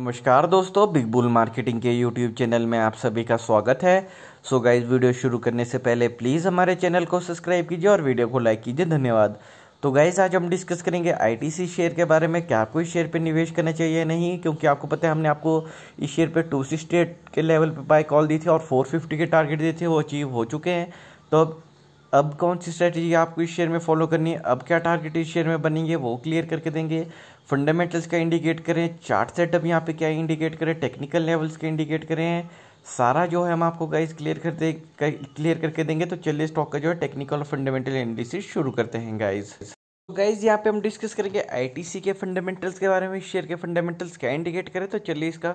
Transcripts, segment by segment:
नमस्कार दोस्तों Big Bull Marketing के यूट्यूब चैनल में आप सभी का स्वागत है सो so गाइज वीडियो शुरू करने से पहले प्लीज़ हमारे चैनल को सब्सक्राइब कीजिए और वीडियो को लाइक कीजिए धन्यवाद तो गाइज आज हम डिस्कस करेंगे आईटीसी शेयर के बारे में क्या आपको इस शेयर पे निवेश करना चाहिए नहीं क्योंकि आपको पता है हमने आपको इस शेयर पे टू के लेवल पे बाय कॉल दी थी और 450 के टारगेट दिए थे वो अचीव हो चुके हैं तो अब अब कौन सी स्ट्रैटेजी आपको इस शेयर में फॉलो करनी है अब क्या टारगेट इस शेयर में बनेंगे वो क्लियर करके देंगे फंडामेंटल्स का इंडिकेट करें चार्ट सेटअप यहाँ पे क्या इंडिकेट करें टेक्निकल लेवल्स के इंडिकेट करें सारा जो है हम आपको गाइज क्लियर कर दे क्लियर करके देंगे तो चलिए स्टॉक का जो है टेक्निकल और फंडामेंटल एनालिसिस शुरू करते हैं गाइज तो गाइज यहाँ पे हम डिस्कस करेंगे आईटीसी के फंडामेंटल्स के बारे में शेयर के फंडामेंटल्स क्या इंडिकेट करें तो चलिए इसका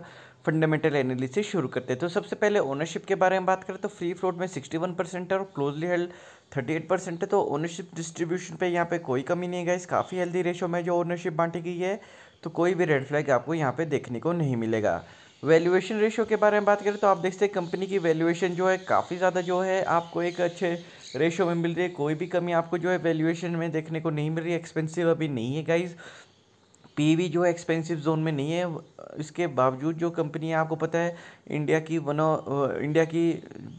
फंडामेंटल एनालिसिस शुरू करते हैं तो सबसे पहले ओनरशिप के बारे में बात करें तो फ्री फ्लोट में 61 परसेंट है और क्लोजली हेल्ड 38 परसेंट है तो ओनरशिप डिस्ट्रीब्यूशन पे यहाँ पे कोई कमी नहीं है गाइस काफ़ी हेल्दी रेशो में जो ओनरशिप बांटी गई है तो कोई भी रेड फ्लैग आपको यहाँ पर देखने को नहीं मिलेगा वैल्यूएशन रेशियो के बारे में बात करें तो आप देखते हैं कंपनी की वैल्यूएशन जो है काफ़ी ज़्यादा जो है आपको एक अच्छे रेशियो में मिल रही है कोई भी कमी आपको जो है वैल्यूएशन में देखने को नहीं मिल रही एक्सपेंसिव अभी नहीं है गाइज़ पीवी जो है एक्सपेंसिव जोन में नहीं है इसके बावजूद जो कंपनी है आपको पता है इंडिया की वन इंडिया की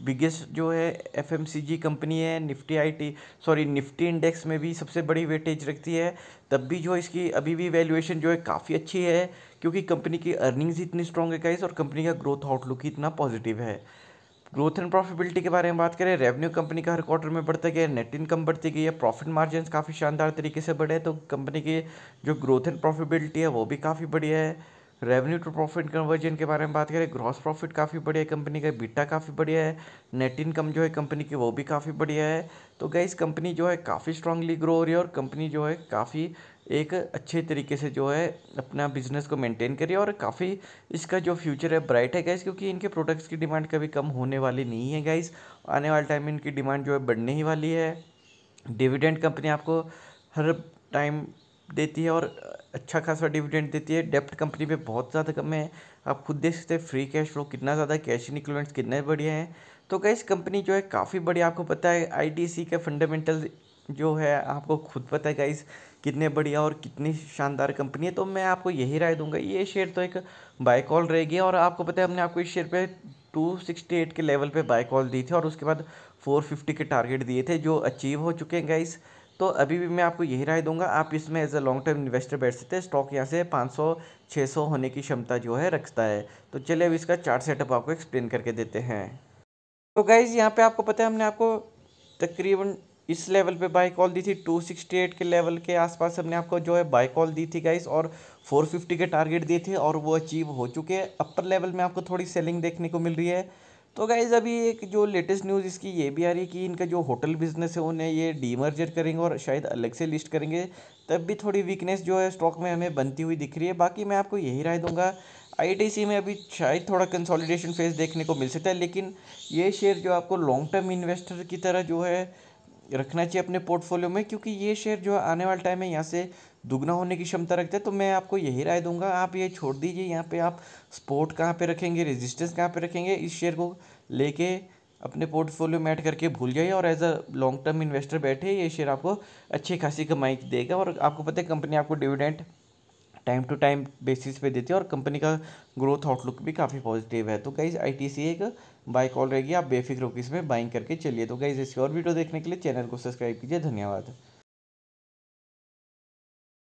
बिगेस्ट जो है एफएमसीजी कंपनी है Nifty IT sorry Nifty index में भी सबसे बड़ी वेटेज रखती है तब भी जो इसकी अभी भी वैल्यूएशन जो है काफ़ी अच्छी है क्योंकि कंपनी की अर्निंग्स इतनी स्ट्रॉन्ग है गाइस और कंपनी का ग्रोथ आउटलुक ही इतना पॉजिटिव है ग्रोथ एंड प्रॉफिटेबिलिटी के बारे में बात करें रेवेन्यू कंपनी का हर क्वार्टर में बढ़ता गया नेट इनकम बढ़ती गई है प्रॉफिट मार्जिन काफ़ी शानदार तरीके से बढ़े तो कंपनी की जो ग्रोथ एंड प्रॉफिटेबिलिटी है वो भी काफ़ी बढ़िया है रेवेन्यू टू प्रॉफिट कन्वर्जन के बारे में बात करें ग्रॉस प्रॉफिट काफ़ी बढ़िया है कंपनी का बीटा काफ़ी बढ़िया है नेट इनकम जो है कंपनी की वो भी काफ़ी बढ़िया है तो गई कंपनी जो है काफ़ी स्ट्रांगली ग्रो हो रही है और कंपनी जो है काफ़ी एक अच्छे तरीके से जो है अपना बिजनेस को मेंटेन करिए और काफ़ी इसका जो फ्यूचर है ब्राइट है गाइस क्योंकि इनके प्रोडक्ट्स की डिमांड कभी कम होने वाली नहीं है गाइस आने वाले टाइम में इनकी डिमांड जो है बढ़ने ही वाली है डिविडेंड कंपनी आपको हर टाइम देती है और अच्छा खासा डिविडेंड देती है डेप्ट कंपनी पर बहुत ज़्यादा कम है आप खुद देख सकते हैं फ्री कैश फ्लो कितना ज़्यादा कैश इन इक्विपमेंट्स कितने बढ़िया हैं तो गैस कंपनी जो है काफ़ी बढ़िया आपको पता है सी का फंडामेंटल जो है आपको खुद पता है गाइस कितने बढ़िया और कितनी शानदार कंपनी है तो मैं आपको यही राय दूंगा ये शेयर तो एक बाय कॉल रहेगी और आपको पता है हमने आपको इस शेयर पे 268 के लेवल पे बाय कॉल दी थी और उसके बाद 450 के टारगेट दिए थे जो अचीव हो चुके हैं गाइस तो अभी भी मैं आपको यही राय दूंगा आप इसमें as a long term investor बैठ सकते हैं स्टॉक यहाँ से 500 600 होने की क्षमता जो है रखता है तो चलिए अब इसका चार्ट सेटअप आपको एक्सप्लेन करके देते हैं तो गाइज़ यहाँ पे आपको पता है हमने आपको तकरीबन इस लेवल पे बाई कॉल दी थी 268 के लेवल के आसपास हमने आपको जो है बाई कॉल दी थी गाइस और 450 के टारगेट दिए थे और वो अचीव हो चुके हैं अपर लेवल में आपको थोड़ी सेलिंग देखने को मिल रही है तो गाइज़ अभी एक जो लेटेस्ट न्यूज़ इसकी ये भी आ रही है कि इनका जो होटल बिजनेस है उन्हें ये डीमर्जर करेंगे और शायद अलग से लिस्ट करेंगे तब भी थोड़ी वीकनेस जो है स्टॉक में हमें बनती हुई दिख रही है बाकी मैं आपको यही राय दूंगा आईटीसी में अभी शायद थोड़ा कंसोलिडेशन फेज देखने को मिल सकता है लेकिन ये शेयर जो आपको लॉन्ग टर्म इन्वेस्टर की तरह जो है रखना चाहिए अपने पोर्टफोलियो में क्योंकि ये शेयर जो आने वाले टाइम में यहाँ से दुगना होने की क्षमता रखते हैं तो मैं आपको यही राय दूंगा आप ये छोड़ दीजिए यहाँ पे आप स्पोर्ट कहाँ पे रखेंगे रेजिस्टेंस कहाँ पे रखेंगे इस शेयर को लेके अपने पोर्टफोलियो में ऐड करके भूल जाइए और as a long term investor बैठे ये शेयर आपको अच्छी खासी कमाई देगा और आपको पता है कंपनी आपको dividend time to time basis पे देती है और कंपनी का ग्रोथ आउटलुक भी काफ़ी पॉजिटिव है तो गाइज आई एक बाय कॉल रहेगी आप बेफिक्र होकर इसमें बाइंग करके चलिए तो गाइज ऐसी और वीडियो देखने के लिए चैनल को सब्सक्राइब कीजिए धन्यवाद